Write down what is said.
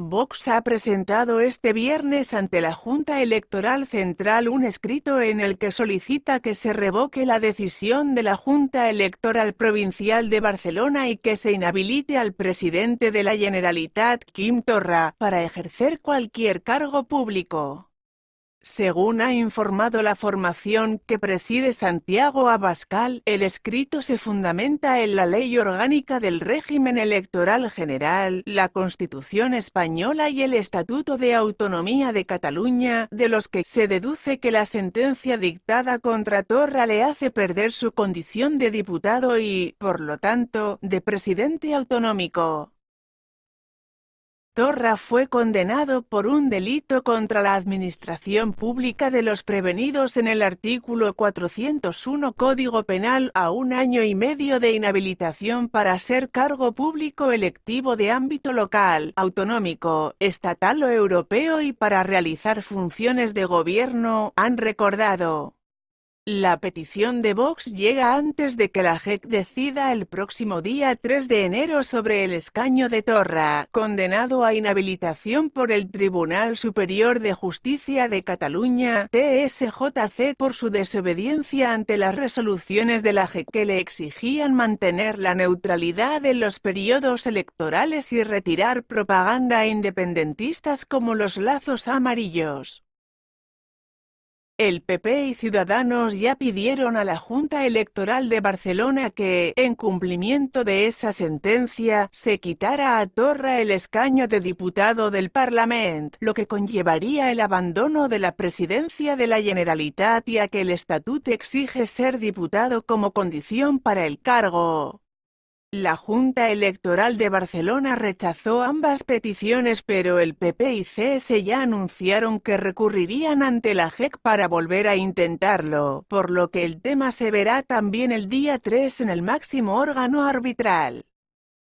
Vox ha presentado este viernes ante la Junta Electoral Central un escrito en el que solicita que se revoque la decisión de la Junta Electoral Provincial de Barcelona y que se inhabilite al presidente de la Generalitat, Quim Torra, para ejercer cualquier cargo público. Según ha informado la formación que preside Santiago Abascal, el escrito se fundamenta en la Ley Orgánica del Régimen Electoral General, la Constitución Española y el Estatuto de Autonomía de Cataluña, de los que se deduce que la sentencia dictada contra Torra le hace perder su condición de diputado y, por lo tanto, de presidente autonómico. Torra fue condenado por un delito contra la administración pública de los prevenidos en el artículo 401 Código Penal a un año y medio de inhabilitación para ser cargo público electivo de ámbito local, autonómico, estatal o europeo y para realizar funciones de gobierno, han recordado. La petición de Vox llega antes de que la JEC decida el próximo día 3 de enero sobre el escaño de Torra, condenado a inhabilitación por el Tribunal Superior de Justicia de Cataluña, TSJC, por su desobediencia ante las resoluciones de la JEC que le exigían mantener la neutralidad en los periodos electorales y retirar propaganda independentistas como los lazos amarillos. El PP y Ciudadanos ya pidieron a la Junta Electoral de Barcelona que, en cumplimiento de esa sentencia, se quitara a Torra el escaño de diputado del Parlament, lo que conllevaría el abandono de la presidencia de la Generalitat y a que el estatut exige ser diputado como condición para el cargo. La Junta Electoral de Barcelona rechazó ambas peticiones pero el PP y CS ya anunciaron que recurrirían ante la JEC para volver a intentarlo, por lo que el tema se verá también el día 3 en el máximo órgano arbitral.